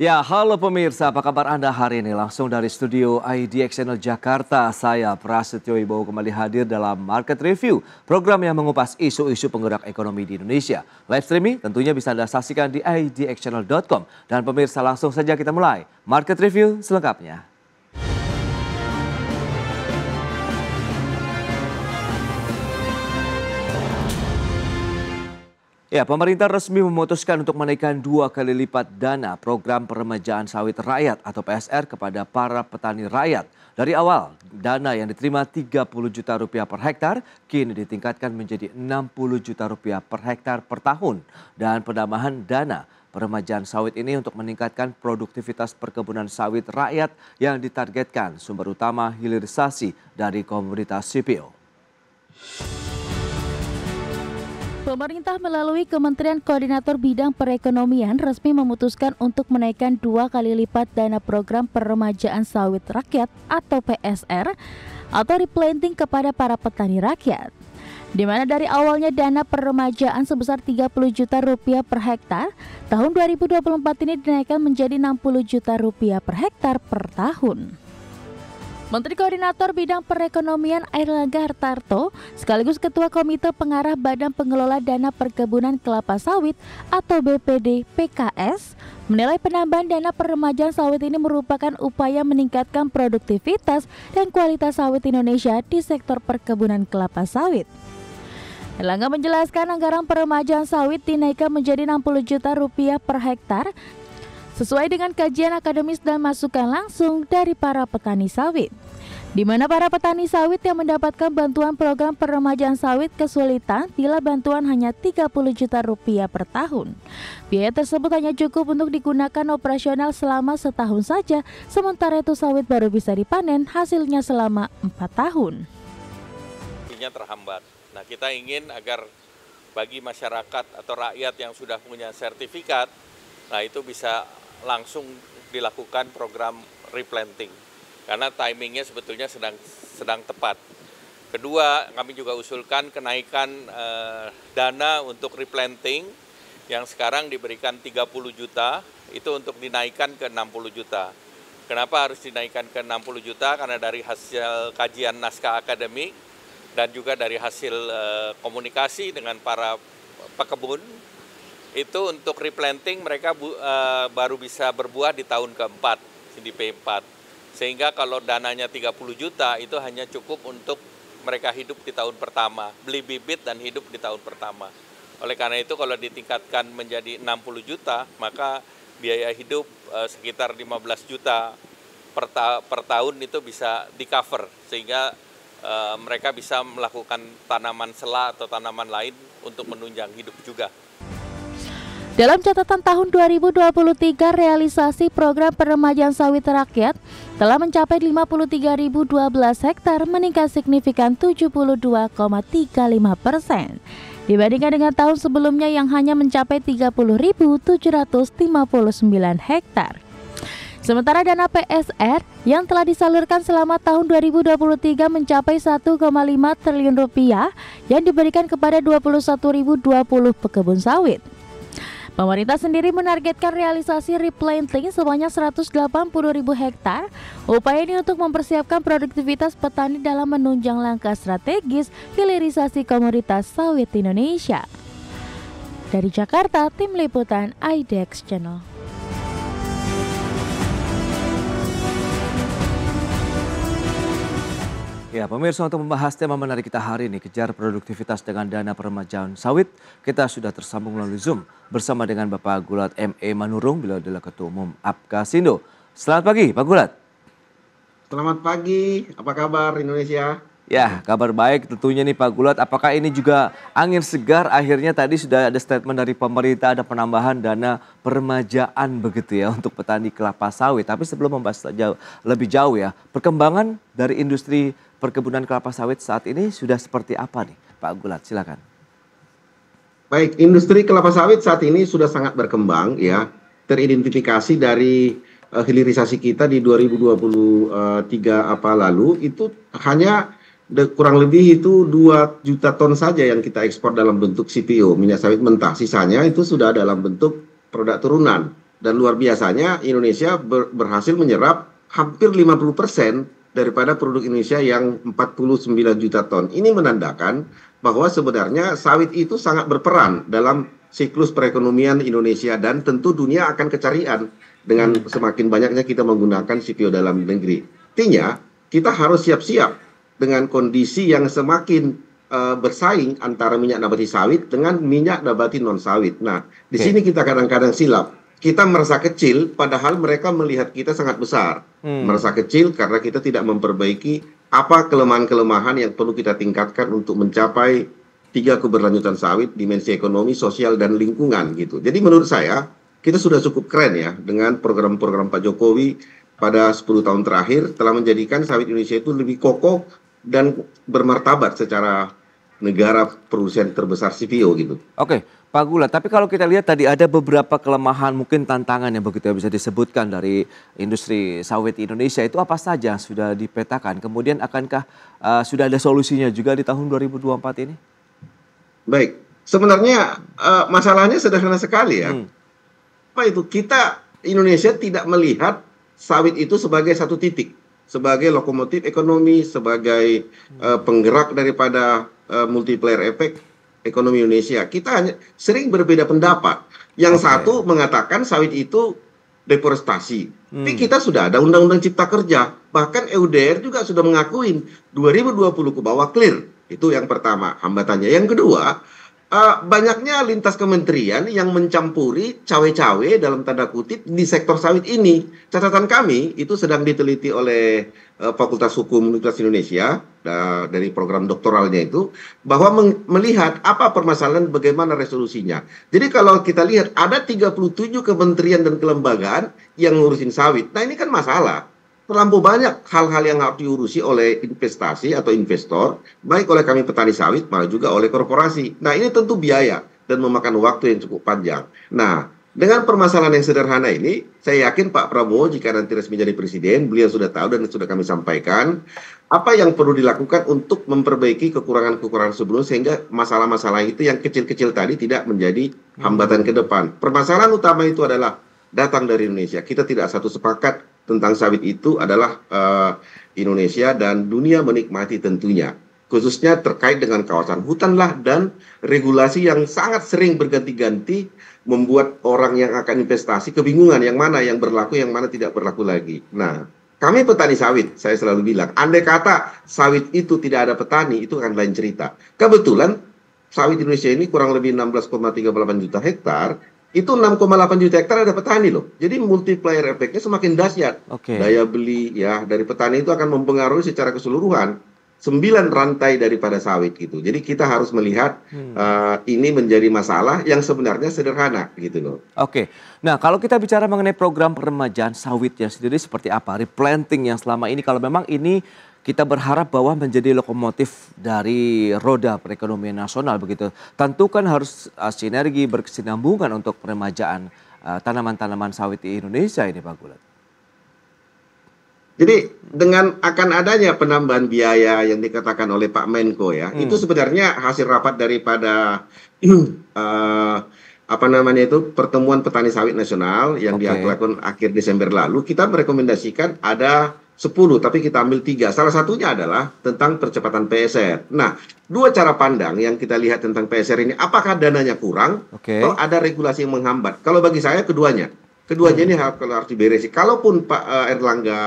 Ya, halo pemirsa, apa kabar Anda hari ini? Langsung dari studio IDX Channel Jakarta, saya Prasetyo Ibowo kembali hadir dalam Market Review, program yang mengupas isu-isu penggerak ekonomi di Indonesia. Live streaming tentunya bisa Anda saksikan di idxchannel.com. Dan pemirsa, langsung saja kita mulai Market Review selengkapnya. Ya, pemerintah resmi memutuskan untuk menaikkan dua kali lipat dana program peremajaan sawit rakyat atau PSR kepada para petani rakyat. Dari awal, dana yang diterima 30 juta rupiah per hektar kini ditingkatkan menjadi 60 juta rupiah per hektar per tahun dan penambahan dana peremajaan sawit ini untuk meningkatkan produktivitas perkebunan sawit rakyat yang ditargetkan sumber utama hilirisasi dari komunitas CPO. Pemerintah melalui Kementerian Koordinator Bidang Perekonomian resmi memutuskan untuk menaikkan dua kali lipat dana program peremajaan sawit rakyat atau PSR atau replanting kepada para petani rakyat. Di mana dari awalnya dana peremajaan sebesar 30 juta rupiah per hektar, tahun 2024 ini dinaikkan menjadi 60 juta rupiah per hektar per tahun. Menteri Koordinator Bidang Perekonomian Airlangga Hartarto sekaligus Ketua Komite Pengarah Badan Pengelola Dana Perkebunan Kelapa Sawit atau BPD PKS menilai penambahan dana peremajaan sawit ini merupakan upaya meningkatkan produktivitas dan kualitas sawit Indonesia di sektor perkebunan kelapa sawit. Erlangga menjelaskan anggaran peremajaan sawit dinaikkan menjadi 60 juta rupiah per hektar sesuai dengan kajian akademis dan masukan langsung dari para petani sawit. Di mana para petani sawit yang mendapatkan bantuan program peremajaan sawit kesulitan bila bantuan hanya 30 juta rupiah per tahun. Biaya tersebut hanya cukup untuk digunakan operasional selama setahun saja, sementara itu sawit baru bisa dipanen hasilnya selama 4 tahun. terhambat. Nah, kita ingin agar bagi masyarakat atau rakyat yang sudah punya sertifikat, nah itu bisa langsung dilakukan program replanting karena timingnya sebetulnya sedang sedang tepat. Kedua, kami juga usulkan kenaikan eh, dana untuk replanting yang sekarang diberikan 30 juta itu untuk dinaikkan ke 60 juta. Kenapa harus dinaikkan ke 60 juta? Karena dari hasil kajian naskah akademik dan juga dari hasil eh, komunikasi dengan para pekebun itu untuk replanting mereka bu, e, baru bisa berbuah di tahun keempat, di P4. Sehingga kalau dananya 30 juta itu hanya cukup untuk mereka hidup di tahun pertama, beli bibit dan hidup di tahun pertama. Oleh karena itu kalau ditingkatkan menjadi 60 juta, maka biaya hidup eh, sekitar sekitar 15 juta per, ta per tahun itu bisa di cover sehingga e, mereka bisa melakukan tanaman sela atau tanaman lain untuk menunjang hidup juga. Dalam catatan tahun 2023, realisasi program peremajaan sawit rakyat telah mencapai 53.012 hektar meningkat signifikan 72,35 persen dibandingkan dengan tahun sebelumnya yang hanya mencapai 30.759 hektar. Sementara dana PSR yang telah disalurkan selama tahun 2023 mencapai 1,5 triliun rupiah yang diberikan kepada 21.020 pekebun sawit. Pemerintah sendiri menargetkan realisasi replanting sebanyak 180 ribu hektar. Upaya ini untuk mempersiapkan produktivitas petani dalam menunjang langkah strategis hilirisasi komoditas sawit Indonesia. Dari Jakarta, tim liputan IDEX Channel. Ya, pemirsa untuk membahas tema menarik kita hari ini, kejar produktivitas dengan dana peremajaan sawit, kita sudah tersambung melalui Zoom bersama dengan Bapak Gulat M.E. Manurung, beliau adalah Ketua Umum Apkasindo. Selamat pagi, Pak Gulat. Selamat pagi, apa kabar Indonesia? Ya, kabar baik tentunya nih Pak Gulat. Apakah ini juga angin segar akhirnya tadi sudah ada statement dari pemerintah ada penambahan dana permajaan begitu ya untuk petani kelapa sawit. Tapi sebelum membahas lebih jauh ya, perkembangan dari industri perkebunan kelapa sawit saat ini sudah seperti apa nih Pak Gulat? Silakan. Baik, industri kelapa sawit saat ini sudah sangat berkembang ya, teridentifikasi dari uh, hilirisasi kita di 2023 eh, apa lalu itu hanya kurang lebih itu 2 juta ton saja yang kita ekspor dalam bentuk CPO, minyak sawit mentah. Sisanya itu sudah dalam bentuk produk turunan. Dan luar biasanya Indonesia ber, berhasil menyerap hampir 50% daripada produk Indonesia yang 49 juta ton. Ini menandakan bahwa sebenarnya sawit itu sangat berperan dalam siklus perekonomian Indonesia dan tentu dunia akan kecarian dengan hmm. semakin banyaknya kita menggunakan CPO dalam negeri. Artinya, kita harus siap-siap dengan kondisi yang semakin uh, bersaing antara minyak nabati sawit dengan minyak nabati non sawit. Nah, di sini kita kadang-kadang silap kita merasa kecil, padahal mereka melihat kita sangat besar. Hmm. Merasa kecil karena kita tidak memperbaiki apa kelemahan-kelemahan yang perlu kita tingkatkan untuk mencapai tiga keberlanjutan sawit, dimensi ekonomi, sosial, dan lingkungan gitu. Jadi menurut saya, kita sudah cukup keren ya dengan program-program Pak Jokowi pada 10 tahun terakhir telah menjadikan sawit Indonesia itu lebih kokoh dan bermartabat secara negara produsen terbesar CPO gitu. Oke. Pak Gula, tapi kalau kita lihat tadi ada beberapa kelemahan mungkin tantangan yang begitu ya, bisa disebutkan dari industri sawit Indonesia itu apa saja sudah dipetakan? Kemudian akankah uh, sudah ada solusinya juga di tahun 2024 ini? Baik, sebenarnya uh, masalahnya sederhana sekali ya. Hmm. Apa itu? Kita Indonesia tidak melihat sawit itu sebagai satu titik, sebagai lokomotif ekonomi, sebagai uh, penggerak daripada uh, multiplier efek ekonomi Indonesia. Kita hanya sering berbeda pendapat. Yang okay. satu mengatakan sawit itu deforestasi. Hmm. Tapi kita sudah ada undang-undang cipta kerja, bahkan EUDR juga sudah mengakuin 2020 ke bawah clear. Itu yang pertama hambatannya. Yang kedua, uh, banyaknya lintas kementerian yang mencampuri cawe-cawe dalam tanda kutip di sektor sawit ini. Catatan kami itu sedang diteliti oleh uh, Fakultas Hukum Universitas Indonesia uh, dari program doktoralnya itu bahwa melihat apa permasalahan bagaimana resolusinya. Jadi kalau kita lihat ada 37 kementerian dan kelembagaan yang ngurusin sawit. Nah, ini kan masalah terlampau banyak hal-hal yang harus diurusi oleh investasi atau investor, baik oleh kami petani sawit, malah juga oleh korporasi. Nah, ini tentu biaya dan memakan waktu yang cukup panjang. Nah, dengan permasalahan yang sederhana ini, saya yakin Pak Prabowo jika nanti resmi jadi presiden, beliau sudah tahu dan sudah kami sampaikan apa yang perlu dilakukan untuk memperbaiki kekurangan-kekurangan sebelum sehingga masalah-masalah itu yang kecil-kecil tadi tidak menjadi hambatan ke depan. Permasalahan utama itu adalah datang dari Indonesia. Kita tidak satu sepakat tentang sawit itu adalah uh, Indonesia dan dunia menikmati tentunya khususnya terkait dengan kawasan hutan lah dan regulasi yang sangat sering berganti-ganti membuat orang yang akan investasi kebingungan yang mana yang berlaku yang mana tidak berlaku lagi. Nah, kami petani sawit, saya selalu bilang, andai kata sawit itu tidak ada petani, itu akan lain cerita. Kebetulan sawit Indonesia ini kurang lebih 16,38 juta hektar itu 6,8 juta hektar ada petani loh. Jadi multiplier efeknya semakin dahsyat. Okay. Daya beli ya dari petani itu akan mempengaruhi secara keseluruhan sembilan rantai daripada sawit gitu. Jadi kita harus melihat hmm. uh, ini menjadi masalah yang sebenarnya sederhana gitu loh. Oke. Okay. Nah, kalau kita bicara mengenai program peremajaan sawitnya sendiri seperti apa? Replanting yang selama ini kalau memang ini kita berharap bahwa menjadi lokomotif dari roda perekonomian nasional begitu. Tentu kan harus uh, sinergi berkesinambungan untuk peremajaan eh, tanaman-tanaman uh, sawit di Indonesia ini Pak Gulat. Jadi dengan akan adanya penambahan biaya yang dikatakan oleh Pak Menko ya, hmm. itu sebenarnya hasil rapat daripada uh, apa namanya itu pertemuan petani sawit nasional yang okay. dilakukan akhir Desember lalu, kita merekomendasikan ada 10 tapi kita ambil tiga. Salah satunya adalah tentang percepatan PSR. Nah, dua cara pandang yang kita lihat tentang PSR ini apakah dananya kurang okay. atau ada regulasi yang menghambat. Kalau bagi saya keduanya. Keduanya hmm. ini harus, harus diberesi. Kalaupun Pak eh, Erlangga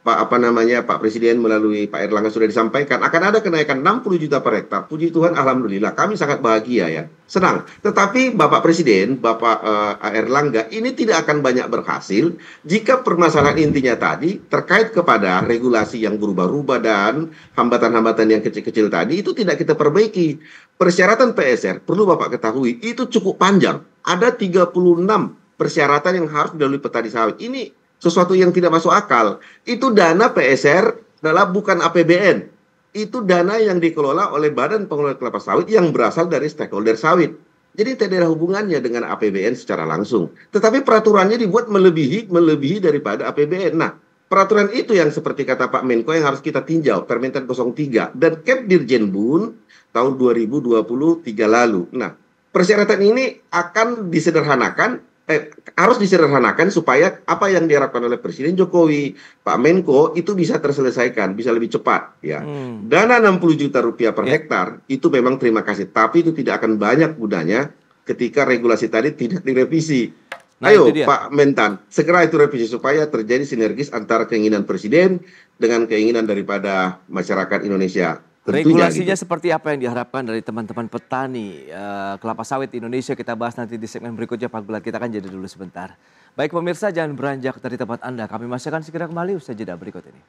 Pak apa namanya Pak Presiden melalui Pak Erlangga sudah disampaikan akan ada kenaikan 60 juta per hektar. Puji Tuhan alhamdulillah kami sangat bahagia ya. Senang. Tetapi Bapak Presiden, Bapak uh, Erlangga ini tidak akan banyak berhasil jika permasalahan intinya tadi terkait kepada regulasi yang berubah-ubah dan hambatan-hambatan yang kecil-kecil tadi itu tidak kita perbaiki. Persyaratan PSR perlu Bapak ketahui itu cukup panjang. Ada 36 persyaratan yang harus dilalui petani sawit. Ini sesuatu yang tidak masuk akal. Itu dana PSR adalah bukan APBN. Itu dana yang dikelola oleh Badan Pengelola Kelapa Sawit yang berasal dari stakeholder sawit. Jadi tidak ada hubungannya dengan APBN secara langsung. Tetapi peraturannya dibuat melebihi melebihi daripada APBN. Nah, peraturan itu yang seperti kata Pak Menko yang harus kita tinjau, Permintaan 03 dan Cap Dirjen Bun tahun 2023 lalu. Nah, persyaratan ini akan disederhanakan eh, harus disederhanakan supaya apa yang diharapkan oleh Presiden Jokowi, Pak Menko itu bisa terselesaikan, bisa lebih cepat ya. Hmm. Dana 60 juta rupiah per yeah. hektar itu memang terima kasih, tapi itu tidak akan banyak gunanya ketika regulasi tadi tidak direvisi. Nah, Ayo Pak Mentan, segera itu revisi supaya terjadi sinergis antara keinginan Presiden dengan keinginan daripada masyarakat Indonesia. Tentunya, Regulasinya gitu. seperti apa yang diharapkan dari teman-teman petani uh, kelapa sawit Indonesia kita bahas nanti di segmen berikutnya Pak Gulat kita akan jadi dulu sebentar. Baik pemirsa jangan beranjak dari tempat Anda. Kami masih akan segera kembali usai jeda berikut ini.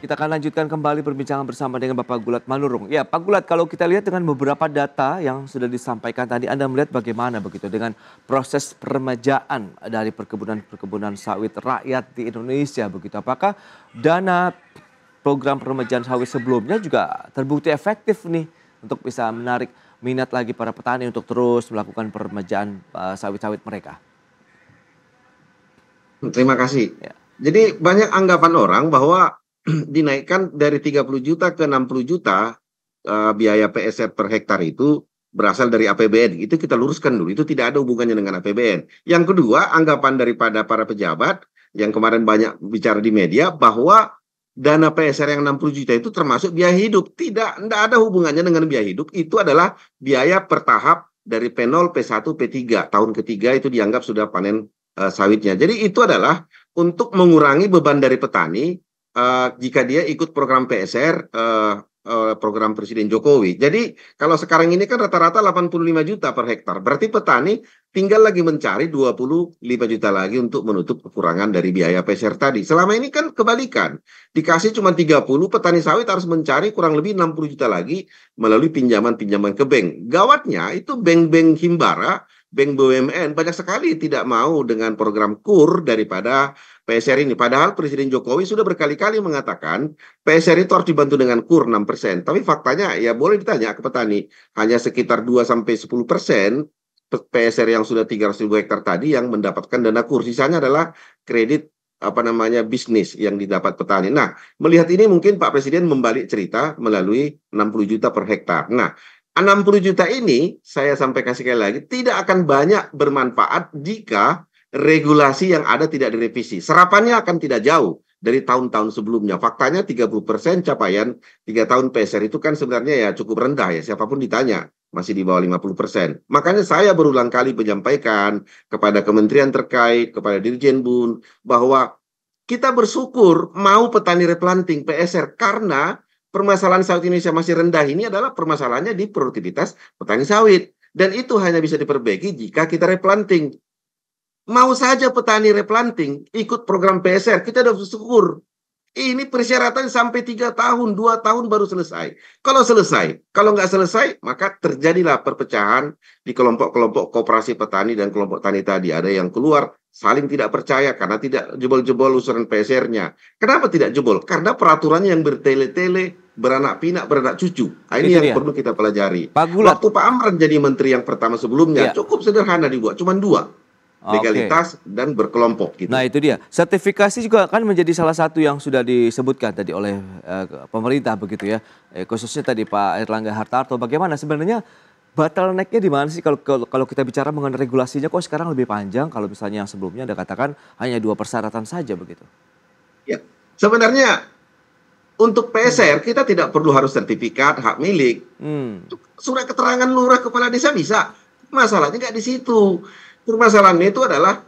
Kita akan lanjutkan kembali perbincangan bersama dengan Bapak Gulat Manurung. Ya, Pak Gulat, kalau kita lihat dengan beberapa data yang sudah disampaikan tadi, Anda melihat bagaimana begitu dengan proses peremajaan dari perkebunan-perkebunan sawit rakyat di Indonesia begitu. Apakah dana program peremajaan sawit sebelumnya juga terbukti efektif nih untuk bisa menarik minat lagi para petani untuk terus melakukan peremajaan eh, sawit-sawit mereka? Terima kasih. Ya. Jadi banyak anggapan orang bahwa dinaikkan dari 30 juta ke 60 juta uh, biaya PSR per hektar itu berasal dari APBN. Itu kita luruskan dulu. Itu tidak ada hubungannya dengan APBN. Yang kedua, anggapan daripada para pejabat yang kemarin banyak bicara di media bahwa dana PSR yang 60 juta itu termasuk biaya hidup. Tidak, tidak ada hubungannya dengan biaya hidup. Itu adalah biaya per dari P0, P1, P3. Tahun ketiga itu dianggap sudah panen uh, sawitnya. Jadi itu adalah untuk mengurangi beban dari petani uh, jika dia ikut program PSR uh, eh, uh, eh, program Presiden Jokowi. Jadi kalau sekarang ini kan rata-rata 85 juta per hektar. Berarti petani tinggal lagi mencari 25 juta lagi untuk menutup kekurangan dari biaya PSR tadi. Selama ini kan kebalikan. Dikasih cuma 30, petani sawit harus mencari kurang lebih 60 juta lagi melalui pinjaman-pinjaman ke bank. Gawatnya itu bank-bank Himbara bank BUMN banyak sekali tidak mau dengan program KUR daripada PSR ini. Padahal Presiden Jokowi sudah berkali-kali mengatakan PSR itu harus dibantu dengan KUR 6%. Tapi faktanya ya boleh ditanya ke petani, hanya sekitar 2 sampai 10% PSR yang sudah 300 ribu hektar tadi yang mendapatkan dana KUR. Sisanya adalah kredit apa namanya bisnis yang didapat petani. Nah, melihat ini mungkin Pak Presiden membalik cerita melalui 60 juta per hektar. Nah, 60 juta ini saya sampaikan sekali lagi tidak akan banyak bermanfaat jika regulasi yang ada tidak direvisi. Serapannya akan tidak jauh dari tahun-tahun sebelumnya. Faktanya 30% capaian 3 tahun PSR itu kan sebenarnya ya cukup rendah ya siapapun ditanya masih di bawah 50%. Makanya saya berulang kali menyampaikan kepada kementerian terkait, kepada Dirjen Bun bahwa kita bersyukur mau petani replanting PSR karena permasalahan sawit Indonesia masih rendah ini adalah permasalahannya di produktivitas petani sawit. Dan itu hanya bisa diperbaiki jika kita replanting. Mau saja petani replanting ikut program PSR, kita sudah bersyukur. Ini persyaratan sampai tiga tahun, dua tahun baru selesai. Kalau selesai, kalau nggak selesai, maka terjadilah perpecahan di kelompok-kelompok kooperasi petani dan kelompok tani tadi. Ada yang keluar saling tidak percaya karena tidak jebol-jebol usuran PSR-nya. Kenapa tidak jebol? Karena peraturannya yang bertele-tele, beranak pinak, beranak cucu. Nah, ini Itu yang dia. perlu kita pelajari. Pak Waktu Pak Amran jadi menteri yang pertama sebelumnya, ya. cukup sederhana dibuat, cuma dua legalitas okay. dan berkelompok gitu. Nah, itu dia. Sertifikasi juga kan menjadi salah satu yang sudah disebutkan tadi oleh uh, pemerintah begitu ya. Eh, khususnya tadi Pak Erlangga Hartarto bagaimana sebenarnya bottlenecknya di mana sih kalau kalau kita bicara mengenai regulasinya kok sekarang lebih panjang kalau misalnya yang sebelumnya Anda katakan hanya dua persyaratan saja begitu. Ya. Sebenarnya untuk PSR hmm. kita tidak perlu harus sertifikat hak milik. Hmm. Surat keterangan lurah kepala desa bisa. Masalahnya nggak di situ. Permasalahannya itu adalah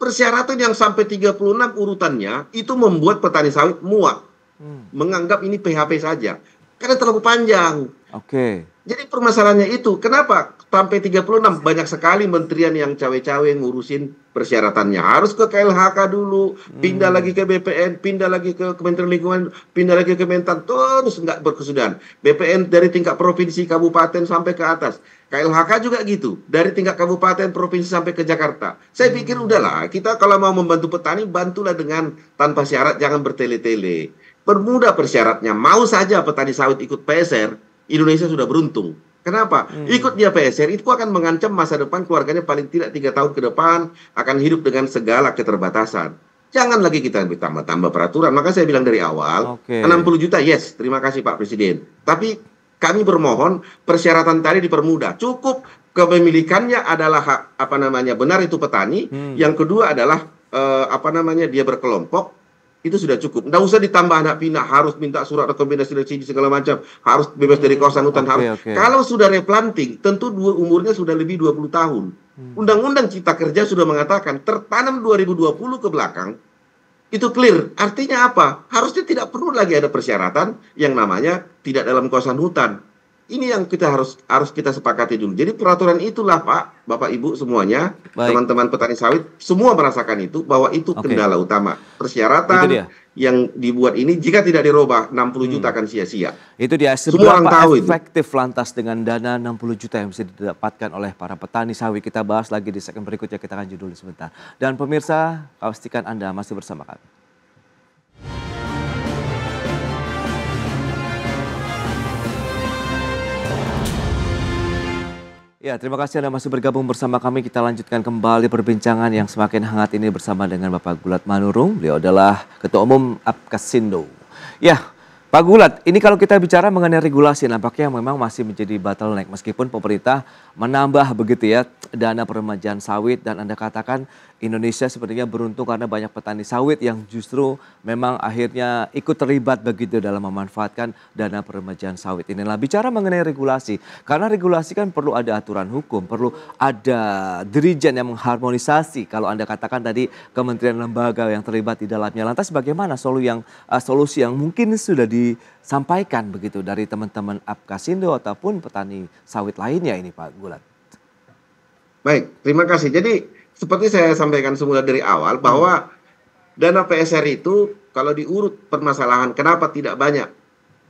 persyaratan yang sampai 36 urutannya itu membuat petani sawit muak. Hmm. Menganggap ini PHP saja. Karena terlalu panjang. Oke. Okay. Jadi permasalahannya itu, kenapa sampai 36 banyak sekali menterian yang cawe-cawe ngurusin persyaratannya. Harus ke KLHK dulu, pindah hmm. lagi ke BPN, pindah lagi ke Kementerian Lingkungan, pindah lagi ke Kementan, terus nggak berkesudahan. BPN dari tingkat provinsi, kabupaten sampai ke atas. KLHK juga gitu, dari tingkat kabupaten, provinsi sampai ke Jakarta. Saya hmm. pikir udahlah, kita kalau mau membantu petani, bantulah dengan tanpa syarat, jangan bertele-tele. Permudah persyaratnya, mau saja petani sawit ikut PSR, Indonesia sudah beruntung. Kenapa? Hmm. Ikut dia PSR itu akan mengancam masa depan keluarganya paling tidak tiga tahun ke depan akan hidup dengan segala keterbatasan. Jangan lagi kita tambah-tambah peraturan. Maka saya bilang dari awal, okay. 60 juta yes, terima kasih Pak Presiden. Tapi kami bermohon persyaratan tadi dipermudah. Cukup kepemilikannya adalah hak apa namanya benar itu petani. Hmm. Yang kedua adalah eh, apa namanya dia berkelompok itu sudah cukup. Tidak usah ditambah anak pindah, harus minta surat rekomendasi dari sini segala macam, harus bebas dari kawasan hmm, hutan. Okay, harus. Okay. Kalau sudah replanting, tentu dua umurnya sudah lebih 20 tahun. Hmm. Undang-undang Cipta Kerja sudah mengatakan tertanam 2020 ke belakang itu clear. Artinya apa? Harusnya tidak perlu lagi ada persyaratan yang namanya tidak dalam kawasan hutan. Ini yang kita harus harus kita sepakati dulu. Jadi peraturan itulah Pak, Bapak Ibu semuanya, teman-teman petani sawit semua merasakan itu bahwa itu okay. kendala utama. Persyaratan yang dibuat ini jika tidak dirubah 60 hmm. juta akan sia-sia. Itu dia seberapa Semua tahu efektif itu. lantas dengan dana 60 juta yang bisa didapatkan oleh para petani sawit. Kita bahas lagi di segmen berikutnya kita akan judul sebentar. Dan pemirsa, pastikan Anda masih bersama kami. Ya, terima kasih Anda masih bergabung bersama kami. Kita lanjutkan kembali perbincangan yang semakin hangat ini bersama dengan Bapak Gulat Manurung. Beliau adalah Ketua Umum Apkasindo. Ya, Pak Gulat, ini kalau kita bicara mengenai regulasi nampaknya memang masih menjadi bottleneck meskipun pemerintah menambah begitu ya dana peremajaan sawit dan Anda katakan Indonesia sepertinya beruntung karena banyak petani sawit yang justru memang akhirnya ikut terlibat begitu dalam memanfaatkan dana peremajaan sawit. Inilah bicara mengenai regulasi. Karena regulasi kan perlu ada aturan hukum, perlu ada dirijen yang mengharmonisasi. Kalau Anda katakan tadi kementerian lembaga yang terlibat di dalamnya. Lantas bagaimana solusi yang uh, solusi yang mungkin sudah disampaikan begitu dari teman-teman Apkasindo ataupun petani sawit lainnya ini Pak Gulat? Baik, terima kasih. Jadi seperti saya sampaikan semula dari awal bahwa dana PSR itu kalau diurut permasalahan kenapa tidak banyak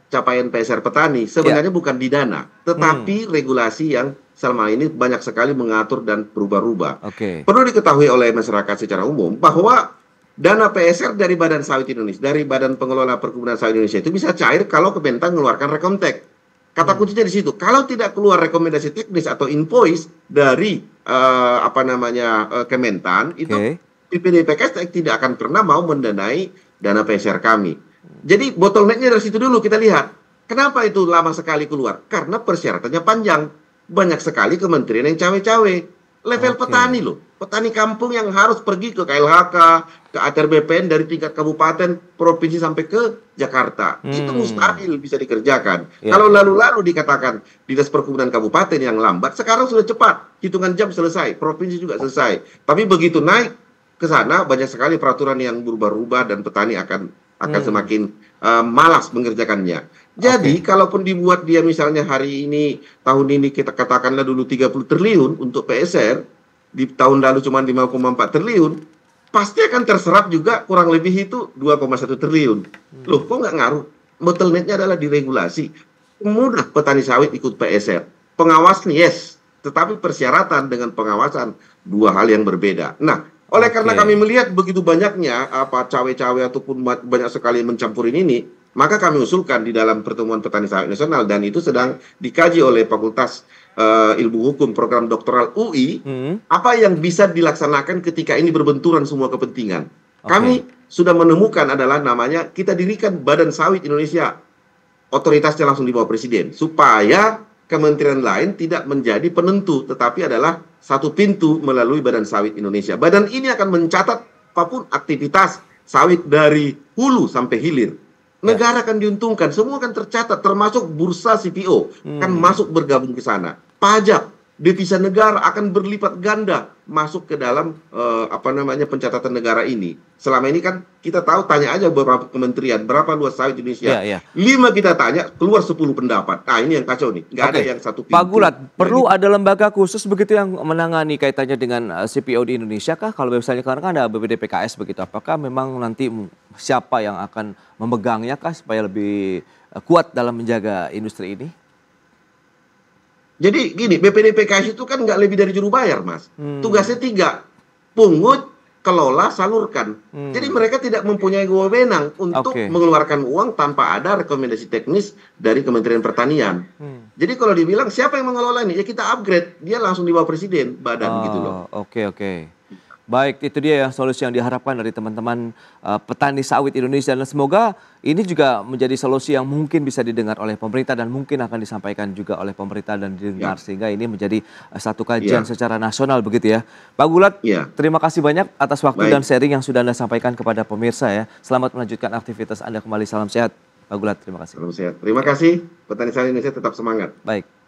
capaian PSR petani sebenarnya ya. bukan di dana, tetapi hmm. regulasi yang selama ini banyak sekali mengatur dan berubah-ubah. Okay. Perlu diketahui oleh masyarakat secara umum bahwa dana PSR dari Badan Sawit Indonesia, dari Badan Pengelola Perkebunan Sawit Indonesia itu bisa cair kalau Kementan mengeluarkan rekomtek. Kata hmm. kuncinya di situ. Kalau tidak keluar rekomendasi teknis atau invoice dari uh, apa namanya uh, Kementan, itu okay. PKS tidak akan pernah mau mendanai dana PSR kami. Jadi bottlenecknya dari situ dulu kita lihat. Kenapa itu lama sekali keluar? Karena persyaratannya panjang. Banyak sekali kementerian yang cawe-cawe level okay. petani loh. Petani kampung yang harus pergi ke KLHK, ke ATR BPN dari tingkat kabupaten, provinsi sampai ke Jakarta. Hmm. Itu mustahil bisa dikerjakan. Ya. Kalau lalu-lalu dikatakan dinas perkebunan kabupaten yang lambat, sekarang sudah cepat. Hitungan jam selesai, provinsi juga selesai. Tapi begitu naik ke sana banyak sekali peraturan yang berubah-ubah dan petani akan akan hmm. semakin uh, malas mengerjakannya. Jadi okay. kalaupun dibuat dia misalnya hari ini tahun ini kita katakanlah dulu 30 triliun untuk PSR di tahun lalu cuma 5,4 triliun pasti akan terserap juga kurang lebih itu 2,1 triliun. Hmm. Loh kok nggak ngaruh? Bottlenecknya adalah diregulasi. Mudah petani sawit ikut PSR. Pengawas nih yes, tetapi persyaratan dengan pengawasan dua hal yang berbeda. Nah, oleh okay. karena kami melihat begitu banyaknya apa cawe-cawe ataupun banyak sekali mencampurin ini, maka kami usulkan di dalam pertemuan petani sawit nasional dan itu sedang dikaji oleh Fakultas uh, Ilmu Hukum Program Doktoral UI, hmm. apa yang bisa dilaksanakan ketika ini berbenturan semua kepentingan. Okay. Kami sudah menemukan adalah namanya kita dirikan Badan Sawit Indonesia. Otoritasnya langsung di bawah presiden supaya kementerian lain tidak menjadi penentu tetapi adalah satu pintu melalui Badan Sawit Indonesia. Badan ini akan mencatat apapun aktivitas sawit dari hulu sampai hilir Nah. Negara akan diuntungkan, semua akan tercatat termasuk bursa CPO kan hmm. kan masuk bergabung ke sana. Pajak devisa negara akan berlipat ganda masuk ke dalam eh, apa namanya pencatatan negara ini. Selama ini kan kita tahu tanya aja beberapa kementerian berapa luas sawit Indonesia. Yeah, yeah. Lima kita tanya keluar sepuluh pendapat. Nah ini yang kacau nih, Gak okay. ada yang satu. Pintu. Pak Gulat, perlu ada lembaga khusus begitu yang menangani kaitannya dengan eh, CPO di Indonesia kah? Kalau misalnya karena kan ada BPDPKS begitu, apakah memang nanti siapa yang akan memegangnya kah supaya lebih eh, kuat dalam menjaga industri ini? Jadi gini, BPD PKS itu kan nggak lebih dari juru bayar, Mas. Hmm. Tugasnya tiga, pungut, kelola, salurkan. Hmm. Jadi mereka tidak mempunyai wewenang untuk okay. mengeluarkan uang tanpa ada rekomendasi teknis dari Kementerian Pertanian. Hmm. Jadi kalau dibilang siapa yang mengelola ini, ya kita upgrade, dia langsung di bawah presiden badan oh, gitu loh. Oke okay, oke. Okay. Baik, itu dia ya solusi yang diharapkan dari teman-teman uh, petani sawit Indonesia dan semoga ini juga menjadi solusi yang mungkin bisa didengar oleh pemerintah dan mungkin akan disampaikan juga oleh pemerintah dan didengar ya. sehingga ini menjadi uh, satu kajian ya. secara nasional begitu ya. Pak Gulat, ya. terima kasih banyak atas waktu Baik. dan sharing yang sudah Anda sampaikan kepada pemirsa ya. Selamat melanjutkan aktivitas Anda kembali salam sehat. Pak Gulat, terima kasih. Salam sehat. Terima kasih petani sawit Indonesia tetap semangat. Baik.